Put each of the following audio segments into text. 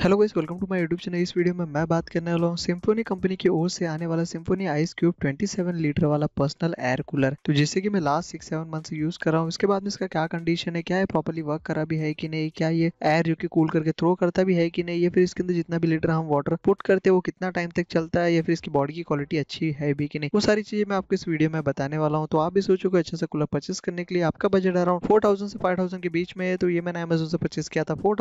hello guys welcome to my YouTube channel इस video में मैं बात करने वाला हूँ सिम्फोनी कंपनी की ओर से आने वाला सिम्फोनी आइस क्यूब 27 लीटर वाला पर्सनल एयर कूलर तो जिससे कि मैं लास्ट सिक्स सेवन मंथ से यूज कर रहा हूँ इसके बाद में इसका क्या कंडीशन है क्या है प्रॉपरली वर्क करा भी है कि नहीं क्या ये एयर जो कि कूल करके थ्रो करता भी है कि नहीं या फिर इसके अंदर जितना भी लीटर हम वाटर पुट करते हैं वो कितना टाइम तक चलता है या फिर इसकी बॉडी की क्वालिटी अच्छी है भी कि नहीं वो सारी चीजें मैं आपको इस वीडियो में बताने वाला हूँ तो आप भी सोचो कि अच्छा सा कूलर परचेस करने के लिए आपका बजट अराउंड फोर से फाइव के बीच में है तो ये मैंने अमेजोन से परचेस किया था फोर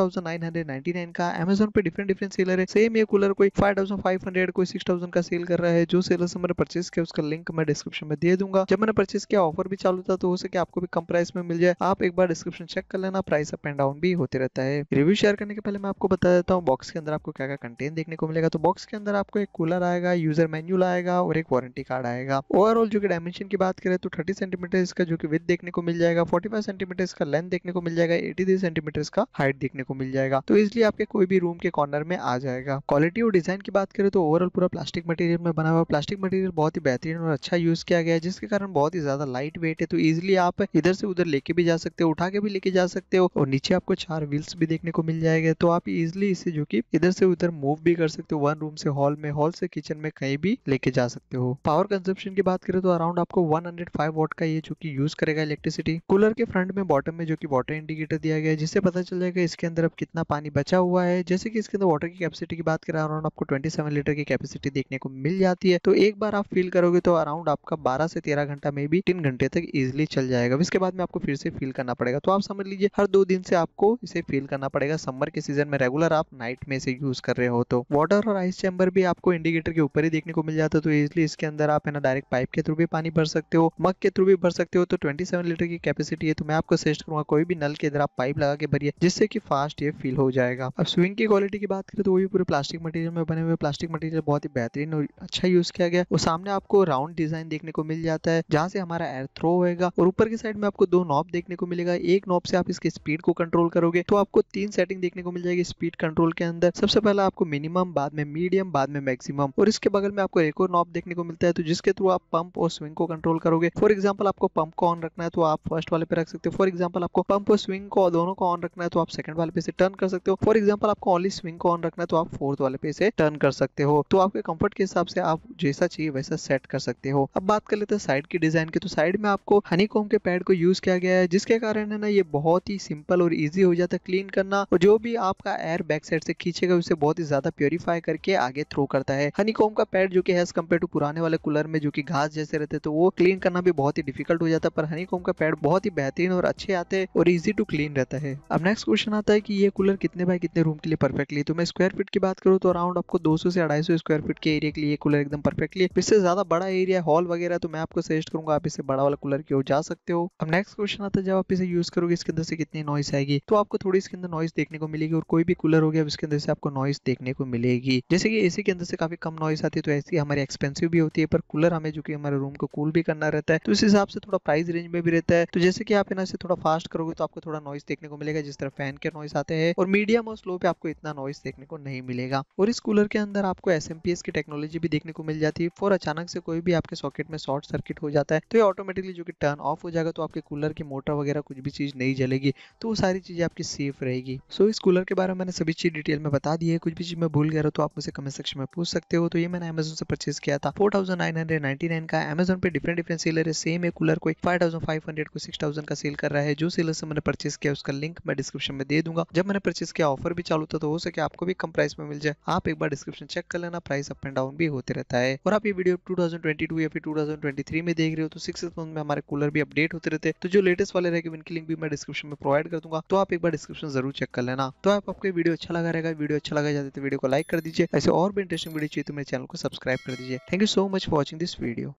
का अमेजोन अमेजोन पे डिफरेंट डिफरेंट सेलर है सेम ये कूलर कोई फाइव थाउजेंड फाइव हंड्रेड कोई सिक्स थाउजेंड का सेल कर रहा है जो सेलर से मैंने परचेस किया उसका लिंक मैं डिस्क्रिप्शन में दे दूंगा जब मैंने परचेस किया ऑफर भी चालू था तो हो सके आपको भी कम प्राइस में मिल जाए आप एक बार डिस्क्रिप्शन चेक कर लेना प्राइस अप एंड डाउन भी होते रहता है रिव्यू शेयर करने के पहले मैं आपको बता देता हूँ बॉक्स के अंदर आपको क्या क्या कंटेंट देखने को मिलेगा तो बॉक्स के अंदर आपको एक कूलर आएगा यूजर मेन्यूल आएगा और एक वारंटी कार्ड आएगा ओवरऑल जो कि डायमेंशन की बात करें तो थर्टी सेंटीमीटर इसका जो कि विद देखने को मिल जाएगा फोर्टी फाइव सेंटीमीटर इसका लेंथ देखने को मिल जाएगा एटी थ्री सेंटीमीटर का हाइट देखने को मिल जाएगा तो इसलिए आपके कोई भी रूम रूम के कॉर्नर में आ जाएगा क्वालिटी और डिजाइन की बात करें तो ओवरऑल पूरा प्लास्टिक मटेरियल में बना हुआ प्लास्टिक मटेरियल बहुत ही बेहतरीन और अच्छा यूज किया गया है जिसके कारण बहुत ही ज्यादा लाइट वेट है तो इजिली आप इधर से उधर लेके भी जा सकते हो उठा के भी लेके जा सकते हो और नीचे आपको चार व्हील्स भी देखने को मिल जाएगा तो आप इजिली इसे जो की इधर से उधर मूव भी कर सकते हो वन रूम से हॉल में हॉल से किचन में कहीं भी लेके जा सकते हो पावर कंजप्शन की बात करें तो अराउंड आपको 105 वॉट का ये जो की यूज करेगा इलेक्ट्रिसिटी कूलर के फ्रंट में बॉटम में जो की वाटर इंडिकेटर दिया गया है जिससे पता चल जाएगा इसके अंदर अब कितना पानी बचा हुआ है जैसे जैसे कि इसके अंदर वाटर की कैपेसिटी की बात करें अराउंड आपको 27 लीटर की कैपेसिटी देखने को मिल जाती है तो एक बार आप फिल करोगे तो अराउंड आपका 12 से 13 घंटा में भी तीन घंटे तक इजिली चल जाएगा इसके बाद में आपको फिर से फिल करना पड़ेगा तो आप समझ लीजिए हर दो दिन से आपको इसे फिल करना पड़ेगा समर के सीजन में रेगुलर आप नाइट में इसे यूज कर रहे हो तो वाटर और आइस चैम्बर भी आपको इंडिकेटर के ऊपर ही देखने को मिल जाता है तो इजिली इसके अंदर आप है ना डायरेक्ट पाइप के थ्रू भी पानी भर सकते हो मग के थ्रू भी भर सकते हो तो ट्वेंटी लीटर की कैपेसिटी है तो मैं आपको सजेस्ट करूंगा कोई भी नल के इधर आप पाइप लगा के भरिए जिससे कि फास्ट ये फिल हो जाएगा अब स्विंग की क्वालिटी की बात करें तो वो भी पूरे प्लास्टिक मटेरियल में बने हुए प्लास्टिक मटेरियल बहुत ही बेहतरीन और अच्छा यूज किया गया और सामने आपको राउंड डिजाइन देखने को मिल जाता है जहां से हमारा एयर थ्रो होगा और ऊपर की साइड में आपको दो नॉब देखने को मिलेगा एक नॉब से आप इसके स्पीड को कंट्रोल करोगे तो आपको तीन सेटिंग देखने को मिल जाएगी स्पीड कंट्रोल के अंदर सबसे पहले आपको मिनिमम बाद में मीडियम बाद में मैक्सिमम और इसके बगल में आपको एक और नॉब देखने को मिलता है तो जिसके थ्रू आप पंप और स्विंग को कंट्रोल करोगे फॉर एग्जाम्पल आपको पंप को ऑन रखना है तो आप फर्स्ट वाले पे रख सकते हो फॉर एग्जाम्पल आपको पंप और स्विंग को दोनों को ऑन रखना है तो आप सेकंड वाले पे से टर्न कर सकते हो फॉर एग्जाम्पल आपको ओनली वाली स्विंग को ऑन रखना है तो आप फोर्थ वाले पे इसे टर्न कर सकते हो तो आपके कंफर्ट के हिसाब से आप जैसा चाहिए वैसा सेट कर सकते हो अब बात कर लेते हैं साइड की डिजाइन की तो साइड में आपको हनीकॉम के पैड को यूज किया गया है जिसके कारण है ना ये बहुत ही सिंपल और इजी हो जाता है क्लीन करना और जो भी आपका एयर बैक साइड से खींचेगा उसे बहुत ही ज्यादा प्योरीफाई करके आगे थ्रो करता है हनीकॉम का पैड जो की हैज कम्पेयर टू पुराने वाले कूलर में जो की घास जैसे रहते तो वो क्लीन करना भी बहुत ही डिफिकल्ट हो जाता है पर हनी का पैड बहुत ही बेहतरीन और अच्छे आते हैं और इजी टू क्लीन रहता है अब नेक्स्ट क्वेश्चन आता है कि ये कूलर कितने बाय कितने रूम के लिए परफेक्टली तो मैं स्क्वायर फीट की बात करूँ तो अराउंड आपको 200 से 250 स्क्वायर फीट के एरिया के लिए कूलर एकदम परफेक्टली इससे ज्यादा बड़ा एरिया हॉल वगैरह तो मैं आपको सजेस्ट करूंगा आप इससे बड़ा वाला कूलर की ओर जा सकते हो अब नेक्स्ट क्वेश्चन आता है जब आप इसे यूज करोगे इसके अंदर से कितनी नॉइस आएगी तो आपको थोड़ी इसके अंदर नॉइस देखने को मिलेगी और कोई भी कूलर हो गया इसके अंदर से आपको नॉइस देखने को मिलेगी जैसे कि एसी के अंदर से काफी कम नॉइस आती है तो ऐसी हमारी एक्सपेंसिव भी होती है पर कूलर हमें जो कि हमारे रूम को कूल भी करना रहता है तो इस हिसाब से थोड़ा प्राइस रेंज में भी रहता है तो जैसे कि आप इन्हें थोड़ा फास्ट करोगे तो आपको थोड़ा नॉइस देखने को मिलेगा जिस तरह फैन के नॉइस आते हैं और मीडियम और स्लो पे आपको इतना नॉइस देखने को नहीं मिलेगा और इस कूलर के अंदर आपको एस की टेक्नोलॉजी भी देखने को मिल जाती है फॉर अचानक से कोई भी आपके सॉकेट में शॉर्ट सर्किट हो जाता है तो ये ऑटोमेटिकली जो कि टर्न ऑफ हो जाएगा तो आपके कूलर की मोटर वगैरह कुछ भी चीज नहीं जलेगी तो वो सारी चीजें आपकी सेफ रहेगी सो इस कूलर के बारे में मैंने सभी चीज डिटेल में बता दी है कुछ भी चीज मैं भूल गया तो आप मुझे कमेंट सेक्शन में पूछ सकते हो तो ये मैंने अमेजोन से परचेज किया था फोर नाइन हंड्रेड नाइन का अमेजोन पे डिफरेंट डिफरेंट सेलर है सेम कूलर कोई फाइव थाउजेंड को सिक्स थाउजेंड का सेल कर रहा है जो सेलर से मैंने परचेज किया उसका लिंक मैं डिस्क्रिप्शन में दे दूंगा जब मैंने परचेज किया ऑफर भी चालू था तो तो हो सके आपको भी कम प्राइस में मिल जाए आप एक बार डिस्क्रिप्शन चेक कर लेना प्राइस अप एंड डाउन भी होते रहता है और आप ये वीडियो 2022 या फिर 2023 में देख रहे हो तो सिक्स मंथ में हमारे कूलर भी अपडेट होते रहते हैं तो जो लेटेस्ट वाले रहेगा उनकी लिंक भी मैं डिस्क्रिप्शन में प्रोवाइड कर दूंगा तो आप एक बार डिस्क्रिप्शन जरूर चेक कर लेना तो आप आपको वीडियो अच्छा लगा रहेगा वीडियो अच्छा लगा जाते तो वीडियो को लाइक कर दीजिए ऐसे और भी इंटरेस्टिंग वीडियो चाहिए तो मेरे चैनल को सब्सक्राइब कर दीजिए thank you so much for watching this video